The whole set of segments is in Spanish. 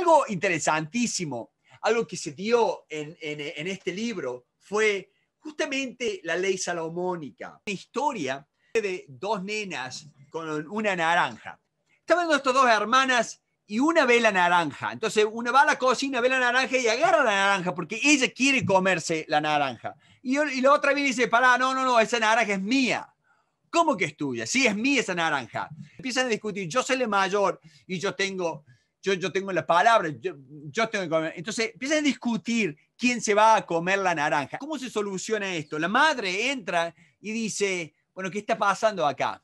algo interesantísimo, algo que se dio en, este libro, fue justamente la ley salomónica. Una historia de dos nenas con una naranja. Estaban estos dos hermanas y una ve la naranja. Entonces una va a la cocina, ve la naranja y agarra la naranja porque ella quiere comerse la naranja. Y, y la otra viene y dice, pará, no, no, no, esa naranja es mía. ¿Cómo que es tuya? Sí, es mía esa naranja. Empiezan a discutir, yo soy el mayor y yo tengo yo, yo tengo la palabra, yo, yo tengo que comer. Entonces empiezan a discutir quién se va a comer la naranja. ¿Cómo se soluciona esto? La madre entra y dice, bueno, ¿qué está pasando acá?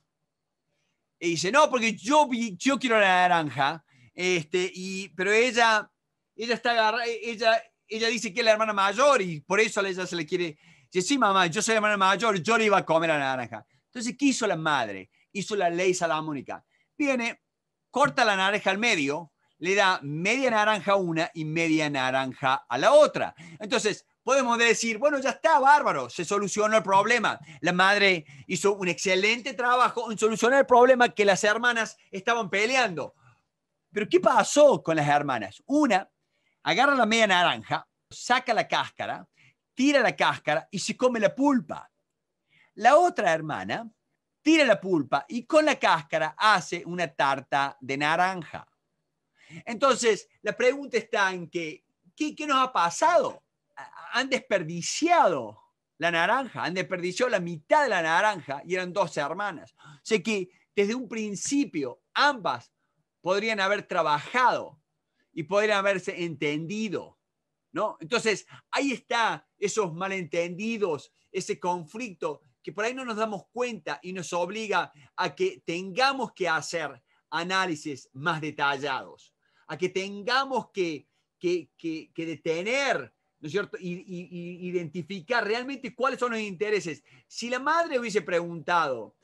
Y dice, no, porque yo, yo quiero la naranja, este, y, pero ella, ella, está ella, ella dice que es la hermana mayor y por eso a ella se le quiere, dice, sí, mamá, yo soy la hermana mayor, yo le iba a comer la naranja. Entonces, ¿qué hizo la madre? Hizo la ley salamónica. Viene, corta la naranja al medio, le da media naranja a una y media naranja a la otra. Entonces, podemos decir, bueno, ya está, bárbaro, se solucionó el problema. La madre hizo un excelente trabajo en solucionar el problema que las hermanas estaban peleando. Pero ¿qué pasó con las hermanas? Una agarra la media naranja, saca la cáscara, tira la cáscara y se come la pulpa. La otra hermana tira la pulpa y con la cáscara hace una tarta de naranja. Entonces, la pregunta está en que, ¿qué, qué nos ha pasado? Han desperdiciado la naranja, han desperdiciado la mitad de la naranja y eran dos hermanas. O sea que desde un principio ambas podrían haber trabajado y podrían haberse entendido, ¿no? Entonces, ahí está esos malentendidos, ese conflicto que por ahí no nos damos cuenta y nos obliga a que tengamos que hacer análisis más detallados a que tengamos que, que, detener, ¿no es cierto? Y, identificar realmente cuáles son los intereses. Si la madre hubiese preguntado,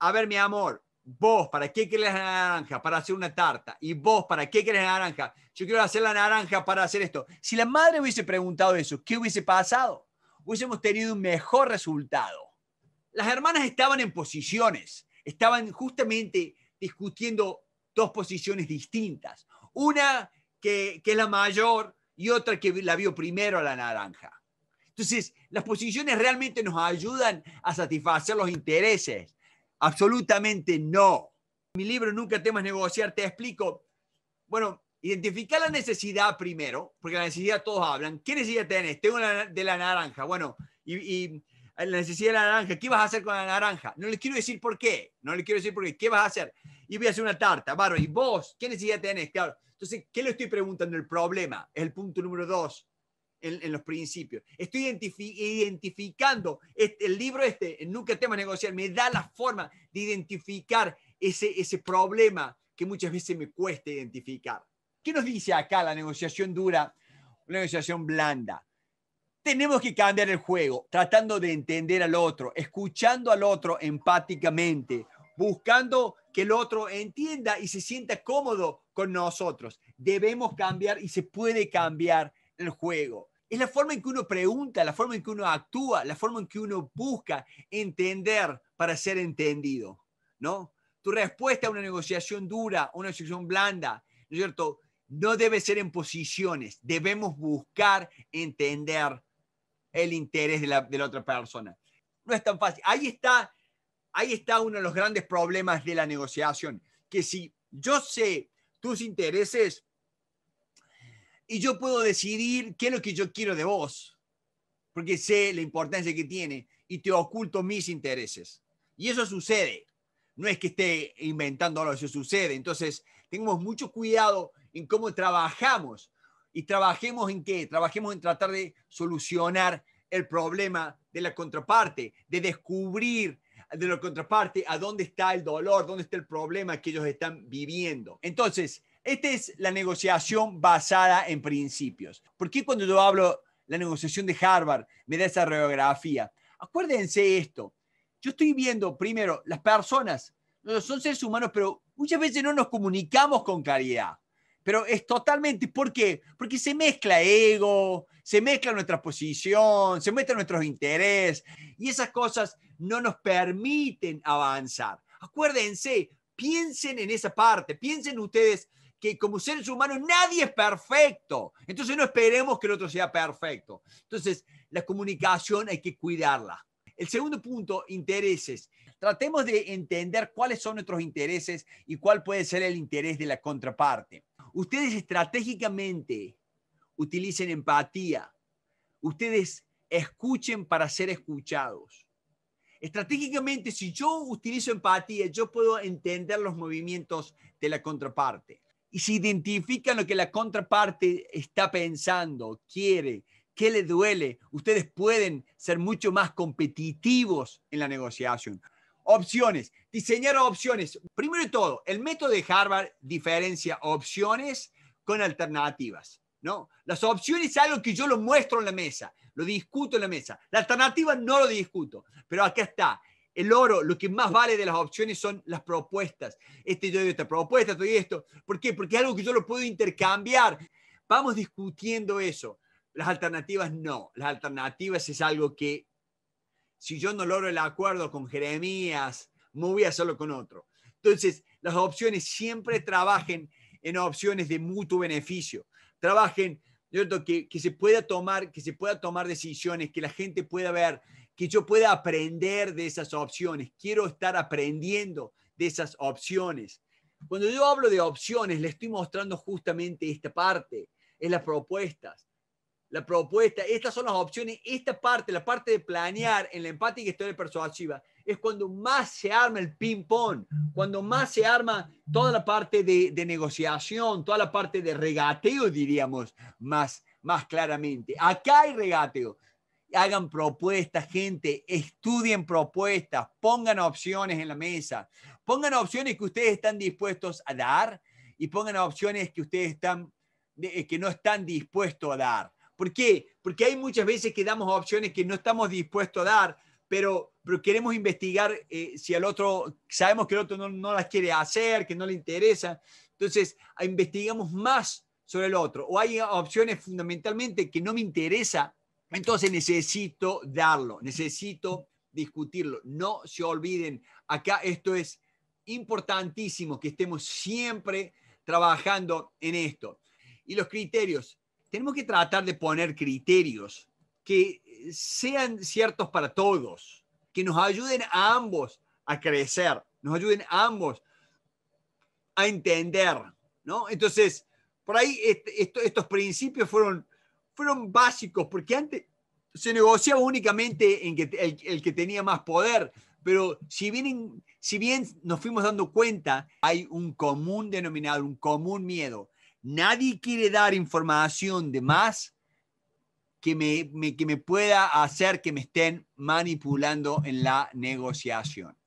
a ver, mi amor, vos, ¿para qué querés la naranja? Para hacer una tarta. Y vos, ¿para qué querés la naranja? Yo quiero hacer la naranja para hacer esto. Si la madre hubiese preguntado eso, ¿qué hubiese pasado? Hubiésemos tenido un mejor resultado. Las hermanas estaban en posiciones, estaban justamente discutiendo dos posiciones distintas. Una que, que es la mayor y otra que la vio primero a la naranja. Entonces, las posiciones realmente nos ayudan a satisfacer los intereses. Absolutamente no. En mi libro Nunca temas negociar te explico, bueno, identificar la necesidad primero, porque la necesidad todos hablan. ¿Qué necesidad tenés? Tengo de la naranja. Bueno, y la necesidad de la naranja. ¿Qué vas a hacer con la naranja? No les quiero decir por qué. No les quiero decir por qué. ¿Qué vas a hacer? Y voy a hacer una tarta, barro. ¿Y vos? ¿Qué necesidad tenés? Claro. Entonces, ¿qué le estoy preguntando? El problema. Es el punto número dos en, los principios. Estoy identificando este, el libro este, Nunca temas negociar, me da la forma de identificar ese, ese problema que muchas veces me cuesta identificar. ¿Qué nos dice acá la negociación dura? Una negociación blanda tenemos que cambiar el juego, tratando de entender al otro, escuchando al otro empáticamente, buscando que el otro entienda y se sienta cómodo con nosotros. Debemos cambiar y se puede cambiar el juego. Es la forma en que uno pregunta, la forma en que uno actúa, la forma en que uno busca entender para ser entendido, ¿no? Tu respuesta a una negociación dura, una negociación blanda, cierto? No debe ser en posiciones, debemos buscar entender el interés de la, otra persona. No es tan fácil. Ahí está, ahí está uno de los grandes problemas de la negociación, que si yo sé tus intereses y yo puedo decidir qué es lo que yo quiero de vos, porque sé la importancia que tiene y te oculto mis intereses. Y eso sucede. No es que esté inventando algo, eso sucede. Entonces, tenemos mucho cuidado en cómo trabajamos y trabajemos en qué? Trabajemos en tratar de solucionar el problema de la contraparte, de descubrir de la contraparte a dónde está el dolor, dónde está el problema que ellos están viviendo. Entonces, esta es la negociación basada en principios. ¿Por qué cuando yo hablo la negociación de Harvard me da esa radiografía? Acuérdense esto. Yo estoy viendo primero las personas, son seres humanos, pero muchas veces no nos comunicamos con claridad pero es totalmente, ¿por Porque se mezcla ego, se mezcla nuestra posición, se mezcla nuestros intereses y esas cosas no nos permiten avanzar. Acuérdense, piensen en esa parte, piensen ustedes que como seres humanos nadie es perfecto, entonces no esperemos que el otro sea perfecto. Entonces, la comunicación hay que cuidarla. El segundo punto, intereses. Tratemos de entender cuáles son nuestros intereses y cuál puede ser el interés de la contraparte. Ustedes estratégicamente utilicen empatía. Ustedes escuchen para ser escuchados. Estratégicamente, si yo utilizo empatía, yo puedo entender los movimientos de la contraparte. Y si identifican lo que la contraparte está pensando, quiere, qué le duele, ustedes pueden ser mucho más competitivos en la negociación. Opciones. Diseñar opciones. Primero de todo, el método de Harvard diferencia opciones con alternativas. ¿no? Las opciones es algo que yo lo muestro en la mesa, lo discuto en la mesa. La alternativa no lo discuto, pero acá está. El oro, lo que más vale de las opciones son las propuestas. Este yo doy esta propuesta, todo esto. ¿Por qué? Porque es algo que yo lo puedo intercambiar. Vamos discutiendo eso. Las alternativas no. Las alternativas es algo que si yo no logro el acuerdo con Jeremías, me voy a hacerlo con otro. Entonces, las opciones siempre trabajen en opciones de mutuo beneficio. Trabajen, que, que, se pueda tomar, que se pueda tomar decisiones, que la gente pueda ver, que yo pueda aprender de esas opciones. Quiero estar aprendiendo de esas opciones. Cuando yo hablo de opciones, le estoy mostrando justamente esta parte, es las propuestas la propuesta, estas son las opciones, esta parte, la parte de planear en la empática historia persuasiva, es cuando más se arma el ping-pong, cuando más se arma toda la parte de, de, negociación, toda la parte de regateo, diríamos más, más claramente. Acá hay regateo. Hagan propuestas, gente, estudien propuestas, pongan opciones en la mesa, pongan opciones que ustedes están dispuestos a dar y pongan opciones que ustedes están, que no están dispuestos a dar ¿Por qué? Porque hay muchas veces que damos opciones que no estamos dispuestos a dar, pero, pero queremos investigar eh, si al otro, sabemos que el otro no, no las quiere hacer, que no le interesa. Entonces, investigamos más sobre el otro. O hay opciones fundamentalmente que no me interesa, entonces necesito darlo, necesito discutirlo. No se olviden, acá esto es importantísimo que estemos siempre trabajando en esto. Y los criterios, tenemos que tratar de poner criterios que eh, sean ciertos para todos, que nos ayuden a ambos a crecer, nos ayuden a ambos a entender, ¿no? Entonces, por ahí este, estos principios fueron, fueron básicos, porque antes se negociaba únicamente en que el, el que tenía más poder, pero si bien, si bien nos fuimos dando cuenta, hay un común denominador, un común miedo, Nadie quiere dar información de más que me, pueda hacer que me estén manipulando en la negociación.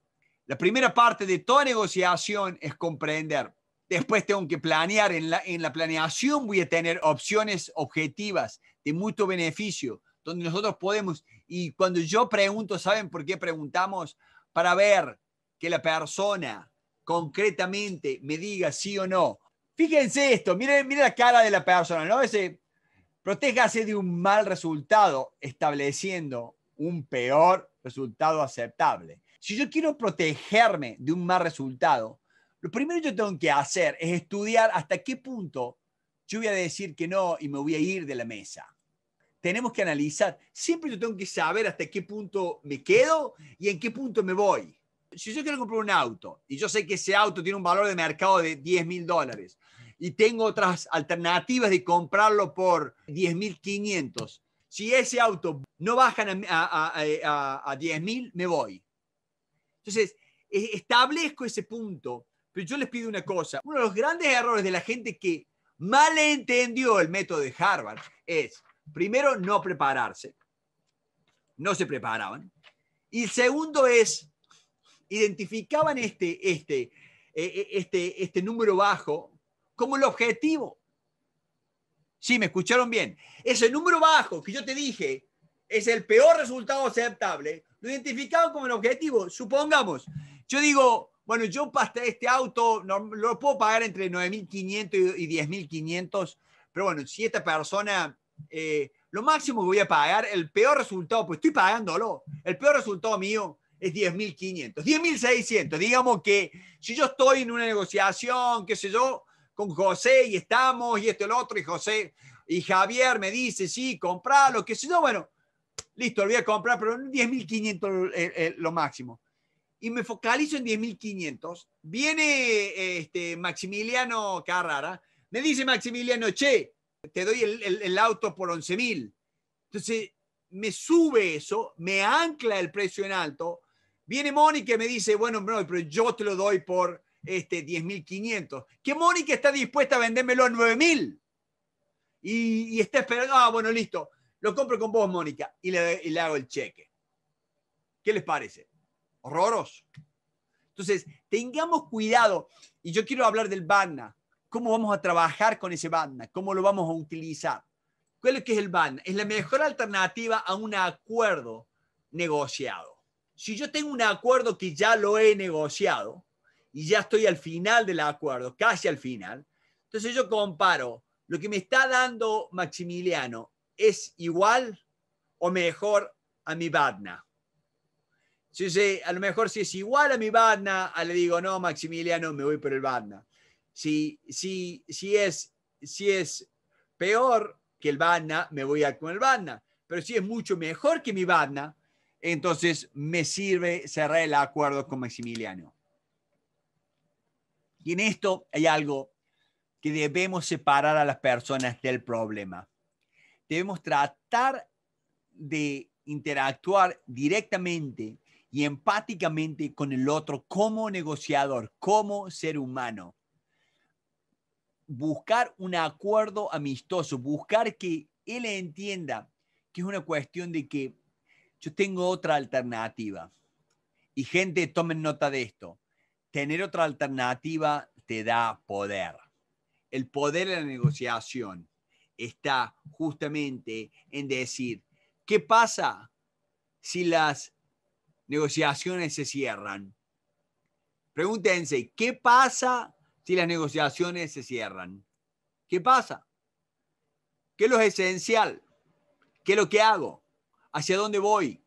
La primera parte de toda negociación es comprender. Después tengo que planear. En la, en la planeación voy a tener opciones objetivas de mucho beneficio, donde nosotros podemos, y cuando yo pregunto, ¿saben por qué preguntamos? Para ver que la persona concretamente me diga sí o no, Fíjense esto, miren, miren la cara de la persona, ¿no? Ese, protéjase de un mal resultado estableciendo un peor resultado aceptable. Si yo quiero protegerme de un mal resultado, lo primero que yo tengo que hacer es estudiar hasta qué punto yo voy a decir que no y me voy a ir de la mesa. Tenemos que analizar. Siempre yo tengo que saber hasta qué punto me quedo y en qué punto me voy. Si yo quiero comprar un auto y yo sé que ese auto tiene un valor de mercado de 10 mil dólares, y tengo otras alternativas de comprarlo por 10.500. Si ese auto no bajan a, 10.000, me voy. Entonces, e, establezco ese punto, pero yo les pido una cosa. Uno de los grandes errores de la gente que mal entendió el método de Harvard es, primero, no prepararse. No se preparaban. Y segundo es, identificaban este, este, e, e, este, este número bajo como el objetivo. Sí, me escucharon bien. Ese número bajo que yo te dije es el peor resultado aceptable, lo identificamos como el objetivo. Supongamos, yo digo, bueno, yo pasé este auto no, lo puedo pagar entre 9.500 y 10.500, pero bueno, si esta persona, eh, lo máximo que voy a pagar, el peor resultado, pues estoy pagándolo, el peor resultado mío es 10.500, 10.600. Digamos que si yo estoy en una negociación, qué sé yo, con José y estamos y esto y el otro y José y Javier me dice, sí, lo que si no, bueno, listo, lo voy a comprar, pero 10.500 eh, eh, lo máximo. Y me focalizo en 10.500. Viene este, Maximiliano Carrara, me dice Maximiliano, che, te doy el, auto por 11.000. Entonces, me sube eso, me ancla el precio en alto. Viene Mónica y me dice, bueno, pero yo te lo doy por este, 10.500. Que Mónica está dispuesta a vendérmelo a 9.000. Y, y está esperando, ah, bueno, listo, lo compro con vos, Mónica, y le, hago el cheque. ¿Qué les parece? horroroso Entonces, tengamos cuidado. Y yo quiero hablar del BANA. ¿Cómo vamos a trabajar con ese BANA? ¿Cómo lo vamos a utilizar? ¿Cuál es, que es el BANA? Es la mejor alternativa a un acuerdo negociado. Si yo tengo un acuerdo que ya lo he negociado, y ya estoy al final del acuerdo, casi al final. Entonces yo comparo, lo que me está dando Maximiliano es igual o mejor a mi Badna. Si sé, a lo mejor si es igual a mi Badna, ah, le digo, no, Maximiliano, me voy por el Badna. Si, si, si, es, si es peor que el Badna, me voy con el Badna. Pero si es mucho mejor que mi Badna, entonces me sirve cerrar el acuerdo con Maximiliano. Y en esto hay algo que debemos separar a las personas del problema. Debemos tratar de interactuar directamente y empáticamente con el otro como negociador, como ser humano. Buscar un acuerdo amistoso, buscar que él entienda que es una cuestión de que yo tengo otra alternativa. Y gente, tomen nota de esto tener otra alternativa te da poder. El poder de la negociación está justamente en decir, ¿qué pasa si las negociaciones se cierran? Pregúntense, ¿qué pasa si las negociaciones se cierran? ¿Qué pasa? ¿Qué es lo esencial? ¿Qué es lo que hago? ¿Hacia dónde voy?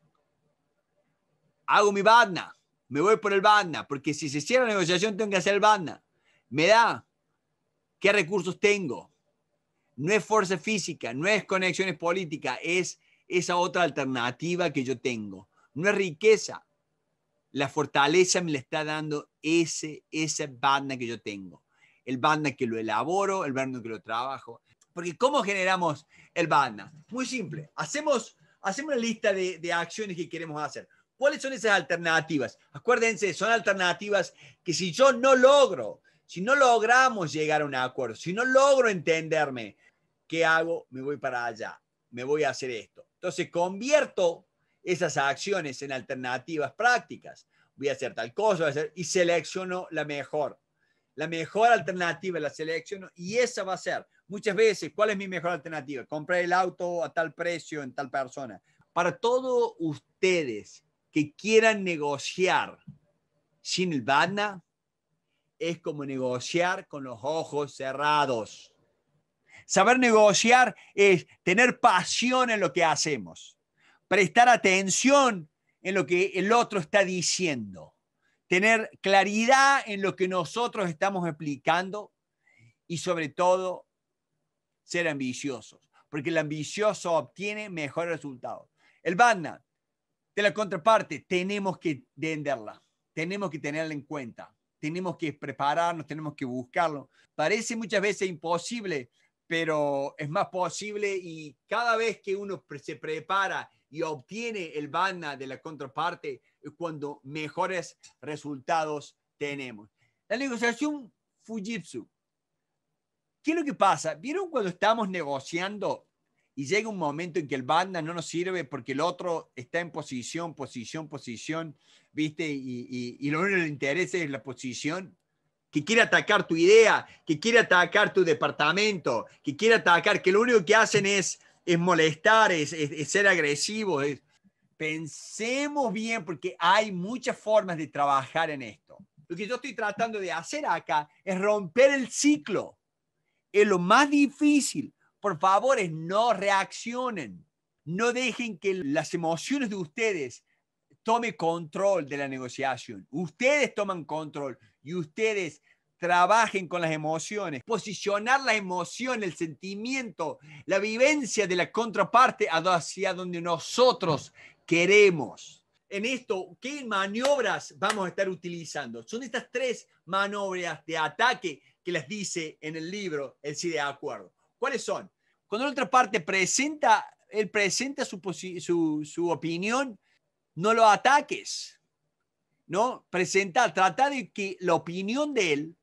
¿Hago mi badna? me voy por el Banda, porque si se cierra la negociación tengo que hacer el Banda, Me da, ¿qué recursos tengo? No es fuerza física, no es conexiones políticas, es esa otra alternativa que yo tengo. No es riqueza. La fortaleza me la está dando ese, ese banda que yo tengo. El banda que lo elaboro, el banda que lo trabajo. Porque ¿cómo generamos el banda? Muy simple. Hacemos, hacemos una lista de acciones que queremos hacer. ¿Cuáles son esas alternativas? Acuérdense, son alternativas que si yo no logro, si no logramos llegar a un acuerdo, si no logro entenderme, ¿qué hago? Me voy para allá, me voy a hacer esto. Entonces convierto esas acciones en alternativas prácticas. Voy a hacer tal cosa, voy a hacer, y selecciono la mejor. La mejor alternativa la selecciono y esa va a ser. Muchas veces, ¿cuál es mi mejor alternativa? Compré el auto a tal precio en tal persona. Para todos ustedes que quieran negociar sin el Badna es como negociar con los ojos cerrados. Saber negociar es tener pasión en lo que hacemos, prestar atención en lo que el otro está diciendo, tener claridad en lo que nosotros estamos explicando y sobre todo ser ambiciosos, porque el ambicioso obtiene mejores resultados. El Badna de la contraparte, tenemos que venderla, tenemos que tenerla en cuenta, tenemos que prepararnos, tenemos que buscarlo. Parece muchas veces imposible, pero es más posible y cada vez que uno se prepara y obtiene el banda de la contraparte, es cuando mejores resultados tenemos. La negociación Fujitsu. ¿Qué es lo que pasa? ¿Vieron cuando estamos negociando y llega un momento en que el banda no nos sirve porque el otro está en posición, posición, posición, ¿viste? Y, lo único que le interesa es la posición, que quiere atacar tu idea, que quiere atacar tu departamento, que quiere atacar, que lo único que hacen es, es molestar, es, es ser agresivos. Pensemos bien porque hay muchas formas de trabajar en esto. Lo que yo estoy tratando de hacer acá es romper el ciclo. Es lo más difícil por favor, no reaccionen. No dejen que las emociones de ustedes tomen control de la negociación. Ustedes toman control y ustedes trabajen con las emociones. Posicionar la emoción, el sentimiento, la vivencia de la contraparte hacia donde nosotros queremos. En esto, ¿qué maniobras vamos a estar utilizando? Son estas tres maniobras de ataque que les dice en el libro el sí de acuerdo. ¿Cuáles son? Cuando la otra parte presenta, él presenta su, su, su opinión, no lo ataques, ¿no? Presenta, trata de que la opinión de él,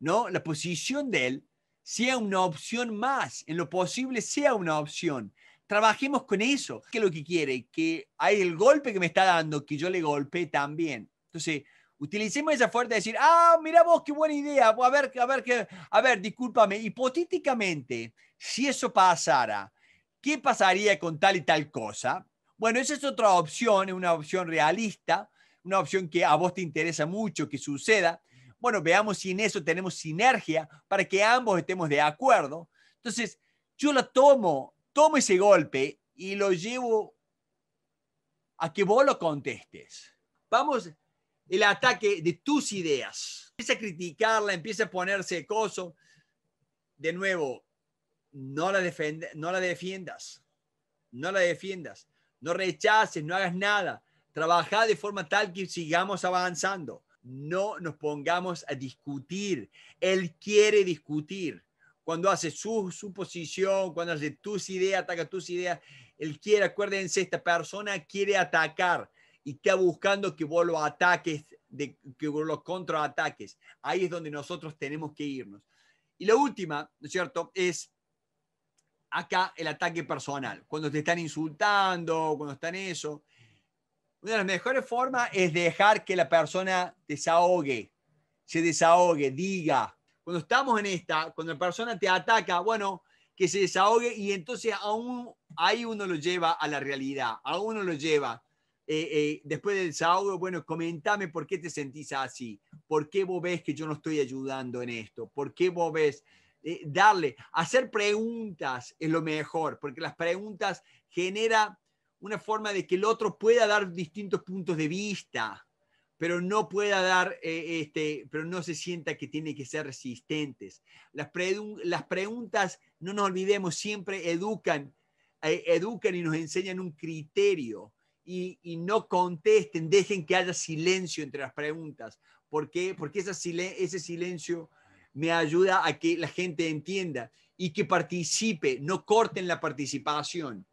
¿no? La posición de él sea una opción más, en lo posible sea una opción. Trabajemos con eso, que es lo que quiere, que hay el golpe que me está dando, que yo le golpeé también. Entonces, utilicemos esa fuerza de decir, ah, mira vos, qué buena idea, a ver, a ver, a ver, discúlpame, hipotéticamente, si eso pasara, ¿qué pasaría con tal y tal cosa? Bueno, esa es otra opción, una opción realista, una opción que a vos te interesa mucho que suceda. Bueno, veamos si en eso tenemos sinergia para que ambos estemos de acuerdo. Entonces, yo la tomo, tomo ese golpe y lo llevo a que vos lo contestes. Vamos, el ataque de tus ideas. Empieza a criticarla, empieza a ponerse coso. De nuevo, no la, no la defiendas, no la defiendas, no rechaces, no hagas nada. Trabaja de forma tal que sigamos avanzando. No nos pongamos a discutir. Él quiere discutir. Cuando hace su, posición, cuando hace tus ideas, ataca tus ideas, él quiere, acuérdense, esta persona quiere atacar y está buscando que vos lo ataques, de, que vos lo contraataques. Ahí es donde nosotros tenemos que irnos. Y la última, ¿no es cierto?, es acá el ataque personal, cuando te están insultando, cuando están eso. Una de las mejores formas es dejar que la persona desahogue, se desahogue, diga. Cuando estamos en esta, cuando la persona te ataca, bueno, que se desahogue y entonces aún ahí uno lo lleva a la realidad, a uno lo lleva. Eh, eh, después del desahogo, bueno, comentame por qué te sentís así, por qué vos ves que yo no estoy ayudando en esto, por qué vos ves eh, darle, hacer preguntas es lo mejor, porque las preguntas genera una forma de que el otro pueda dar distintos puntos de vista, pero no pueda dar, eh, este, pero no se sienta que tiene que ser resistentes. Las, preguntas, no nos olvidemos, siempre educan, eh, educan y nos enseñan un criterio. Y, no contesten, dejen que haya silencio entre las preguntas. Porque ese silencio me ayuda a que la gente entienda y que participe, no corten la participación.